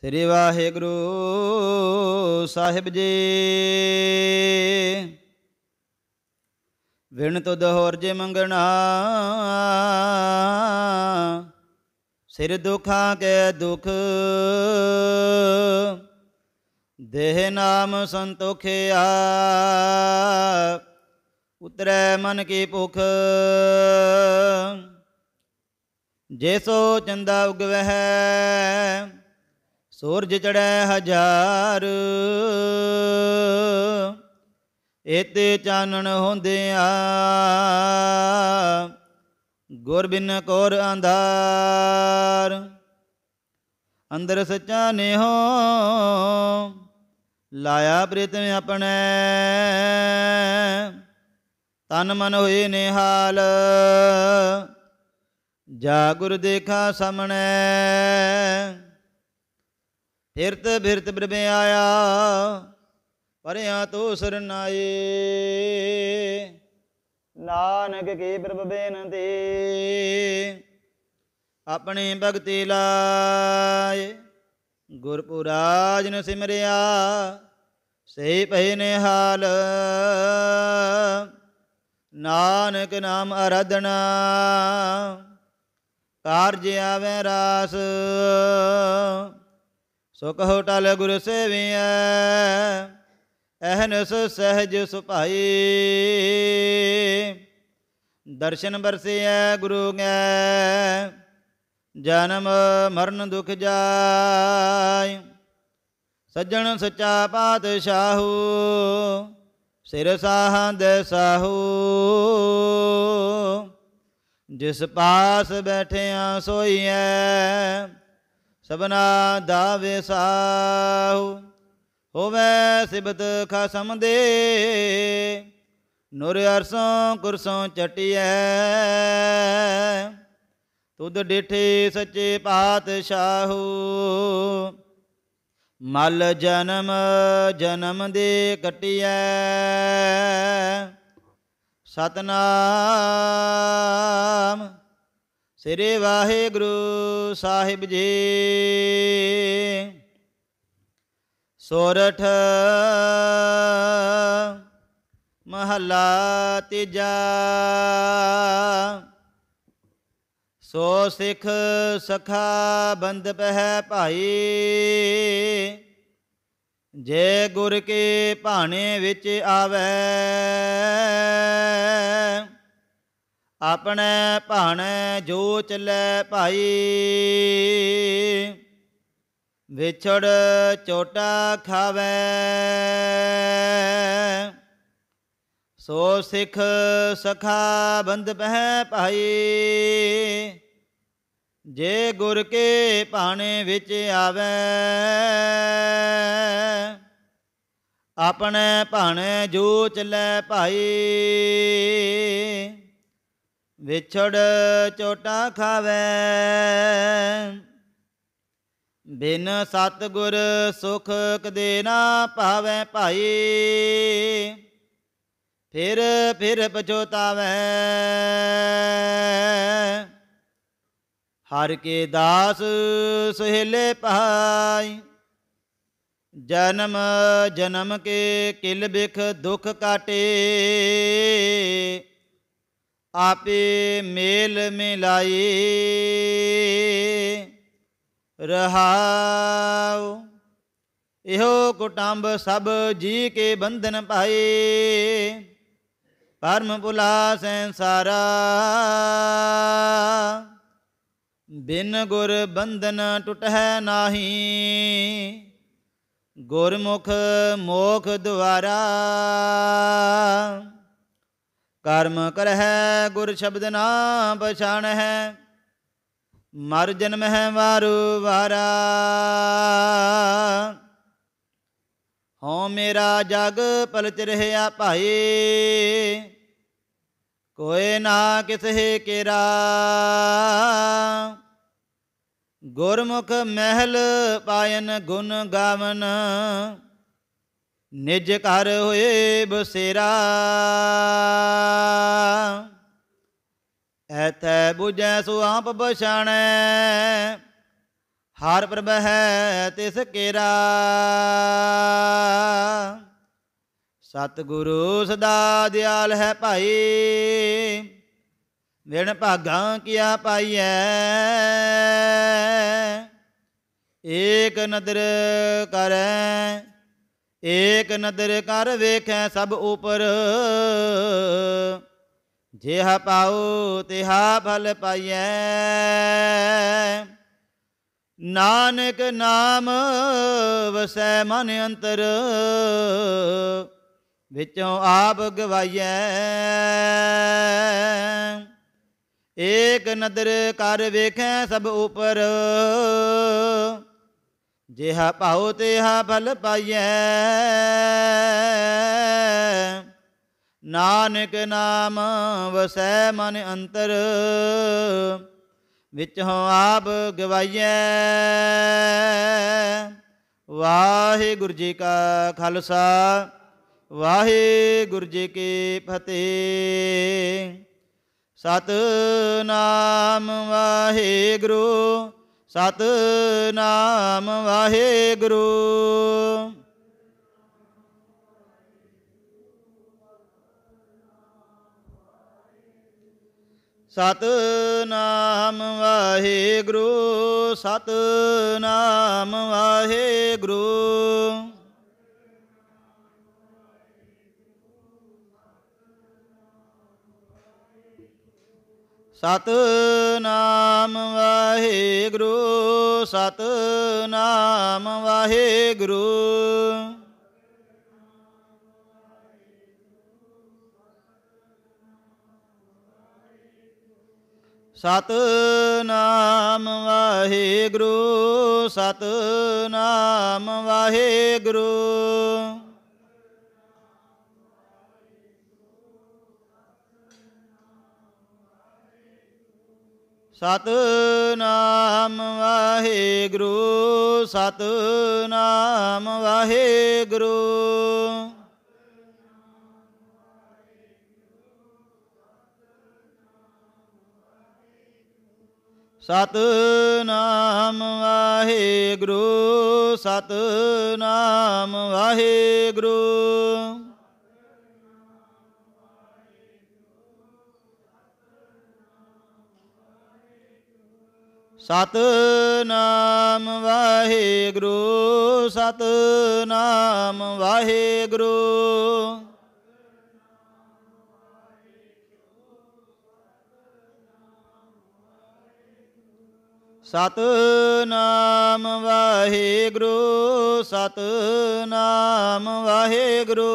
ਸ੍ਰੀ ਵਾਹਿਗੁਰੂ ਸਾਹਿਬ ਜੀ ਵਿਣ ਤੋ ਦਹੋਰ ਜੇ ਮੰਗਣਾ ਸਿਰ ਦੁਖਾਂ ਕੇ ਦੁਖ ਦੇਹ ਨਾਮ ਸੰਤੋਖਿਆ ਉਤਰੈ ਮਨ ਕੀ ਭੁਖ ਜੇ ਸੋ ਚੰਦਾ ਉਗਵਹਿ ਸੂਰਜ ਚੜੈ ਹਜ਼ਾਰ ਇਤੇ ਚਾਨਣ ਹੁੰਦਿਆ ਗੁਰ ਬਿਨ ਕੋਰ ਅੰਧਾਰ ਅੰਦਰ ਸਚਾ ਨਿਹੋ ਲਾਇਆ ਪ੍ਰਿਤਮ ਆਪਣੇ ਤਨ ਮਨ ਹੋਏ ਨਿਹਾਲ ਜਾ ਗੁਰ ਦੇਖਾ ਸਾਹਮਣੇ ਫਿਰਤ ਫਿਰਤ ਬ੍ਰਮੇ ਆਇਆ ਪਰਿਆ ਤੋ ਸਰਨਾਏ ਨਾਨਕ ਕੀ ਪ੍ਰਭ ਬੇਨਤੀ ਆਪਣੇ ਭਗਤੀ ਲਾਏ ਗੁਰਪੁਰਾਜ ਨ ਸਿਮਰਿਆ ਸਹੀ ਪਏ ਨਿਹਾਲ ਨਾਨਕ ਨਾਮ ਅਰਧਨਾ ਕਾਰਜ ਆਵੇ ਰਾਸ ਸੁਖ ਹੋਟਲ ਗੁਰ ਸੇਵੀਐ ਅਹਨਸ ਸਹਿਜ ਸੁਭਾਈ ਦਰਸ਼ਨ ਬਰਸੀਐ ਗੁਰੂ ਗੈ ਜਨਮ ਮਰਨ ਦੁਖ ਜਾਇ ਸੱਜਣ ਸੱਚਾ ਪਾਤਸ਼ਾਹੂ ਸਿਰ ਸਾਹੰਦ ਦੇ ਸਾਹੂ ਜਿਸ ਪਾਸ ਬੈਠਿਆ ਸੋਈਐ ਸਬਨਾ ਦਾ ਸਾਹੁ ਹੋਵੇ ਸਿਬਤ ਖਸਮ ਦੇ ਨੁਰ ਅਰਸੋਂ ਕੁਰਸੋਂ ਚਟਿਐ ਤੁਧ ਡਿਠੇ ਸੱਚੇ ਪਾਤਸ਼ਾਹੂ ਮਲ ਜਨਮ ਜਨਮ ਦੇ ਕਟਿਐ ਸਤਨਾਮ ਸ੍ਰੀ ਵਾਹਿਗੁਰੂ ਸਾਹਿਬ ਜੀ ਸੋਰਠ ਮਹਲਾ ਤੀਜਾ ਸੋ ਸਿੱਖ ਸਖਾ ਬੰਦ ਪਹਿ ਭਾਈ ਜੇ ਗੁਰ ਕੇ ਭਾਣੇ ਵਿੱਚ ਆਵੇ ਆਪਣੇ ਭਾਣੇ ਜੋ ਚੱਲੇ ਭਾਈ ਵਿਛੜ ਚੋਟਾ ਖਾਵੇ ਸੋ ਸਿੱਖ ਸਖਾ ਬੰਦ ਬਹਿ ਭਾਈ ਜੇ ਗੁਰ ਕੇ ਭਾਣੇ ਵਿੱਚ ਆਵੇ ਆਪਣੇ ਭਾਣੇ ਜੋ ਚਲੇ ਭਾਈ ਵਿਛੜ ਚੋਟਾ ਖਾਵੇ ਬਿਨ ਸਤਗੁਰ ਸੁਖ ਕਦੇ ਨਾ ਪਾਵੇ ਭਾਈ ਫਿਰ ਫਿਰ ਪਛੋਤਾਵੇ हर के दास सुहेले पहाय जन्म जन्म के किल बिख दुख काटे आपे मेल मिलाए रहाओ इहो कुटुंब सब जी के बंधन पाए परम पुला संसारा ਬਿਨ ਗੁਰ ਬੰਧਨ ਟੁਟਹਿ ਨਾਹੀ ਗੁਰਮੁਖ ਮੋਖ ਦੁਆਰਾ ਕਰਮ ਕਰਹਿ ਗੁਰ ਸ਼ਬਦ ਨਾ ਪਛਾਣ ਹੈ ਮਰ ਜਨਮ ਹੈ ਵਾਰੂ ਵਾਰਾ ਹਉ ਮੇਰਾ ਜਗ ਪਲਚ ਰਹਿਆ ਭਾਈ ਕੋਈ ਨਾ ਕਿਸਹਿ ਕੇਰਾ ਗੁਰਮੁਖ ਮਹਿਲ ਪਾਇਨ ਗੁਣ ਗਾਵਨ ਨਿਜ ਘਰ ਹੋਏ ਬਸੇਰਾ ਐਤੈ 부ਜੈ ਸੋ ਆਪ ਬਛਾਣੈ ਹਰ ਪ੍ਰਭ ਹੈ ਤਿਸ ਕੇਰਾ ਸਤਿਗੁਰੂ ਸਦਾ ਦਿਆਲ ਹੈ ਭਾਈ ਵਿਣ ਭਾਗਾ ਕੀਆ ਪਾਈਐ ਏਕ ਨਦਰ ਕਰੈ ਏਕ ਨਦਰ ਕਰ ਵੇਖੈ ਸਭ ਉਪਰ ਜਿਹਾ ਪਾਉ ਤਿਹਾ ਭਲ ਪਾਈਐ ਨਾਨਕ ਨਾਮ ਵਸੈ ਮਨ ਅੰਤਰ ਵਿੱਚੋਂ ਆਪ ਗਵਾਈਐ ਏਕ ਨਦਰ ਕਰ ਵੇਖੈ ਸਭ ਉਪਰ ਜਿਹਾ ਭਾਉ ਤਿਹਾ ਫਲ ਪਾਈਐ ਨਾਨਕ ਨਾਮ ਵਸੈ ਮਨ ਅੰਤਰ ਵਿਚੋਂ ਆਪ ਗਵਾਈਐ ਵਾਹਿਗੁਰੂ ਜੀ ਕਾ ਖਾਲਸਾ ਵਾਹਿਗੁਰੂ ਜੀ ਕੀ ਫਤਿਹ ਸਤਨਾਮ ਵਾਹਿਗੁਰੂ ਸਤਨਾਮ ਵਾਹਿਗੁਰੂ ਸਤਨਾਮ ਵਾਹਿਗੁਰੂ ਸਤਨਾਮ ਵਾਹਿਗੁਰੂ ਸਤਨਾਮ ਵਾਹਿਗੁਰੂ ਸਤਨਾਮ ਵਾਹਿਗੁਰੂ ਸਤਨਾਮ ਵਾਹਿਗੁਰੂ ਸਤਨਾਮ ਵਾਹਿਗੁਰੂ ਸਤਨਾਮ ਵਾਹਿਗੁਰੂ ਸਤਨਾਮ ਵਾਹਿਗੁਰੂ ਸਤਨਾਮ ਵਾਹਿਗੁਰੂ ਸਤਨਾਮ ਵਾਹਿਗੁਰੂ ਸਤਨਾਮ ਵਾਹਿਗੁਰੂ ਸਤਨਾਮ ਵਾਹਿਗੁਰੂ ਸਤਨਾਮ ਵਾਹਿਗੁਰੂ ਸਤਨਾਮ ਵਾਹਿਗੁਰੂ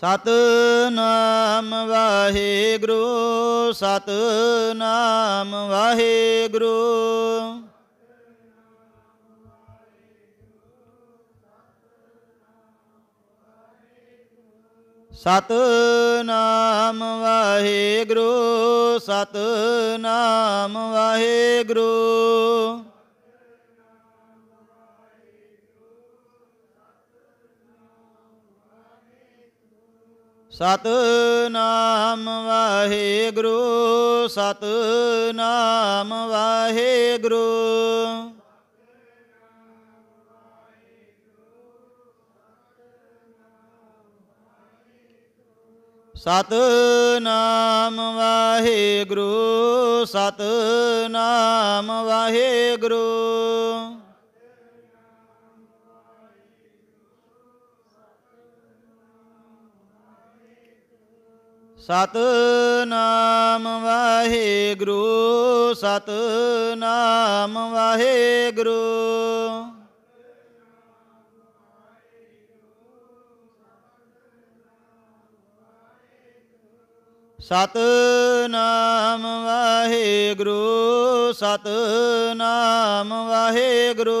ਸਤਨਾਮ ਵਾਹਿਗੁਰੂ ਸਤਨਾਮ ਵਾਹਿਗੁਰੂ ਸਤਨਾਮ ਵਾਹਿਗੁਰੂ ਸਤਨਾਮ ਵਾਹਿਗੁਰੂ ਸਤਨਾਮ ਵਾਹਿਗੁਰੂ ਸਤਨਾਮ ਵਾਹਿਗੁਰੂ ਸਤਨਾਮ ਵਾਹਿਗੁਰੂ ਸਤਨਾਮ ਵਾਹਿਗੁਰੂ ਸਤਨਾਮ ਵਾਹਿਗੁਰੂ ਸਤਨਾਮ ਵਾਹਿਗੁਰੂ ਸਤਨਾਮ ਵਾਹਿਗੁਰੂ ਸਤਨਾਮ ਵਾਹਿਗੁਰੂ ਸਤਨਾਮ ਵਾਹਿਗੁਰੂ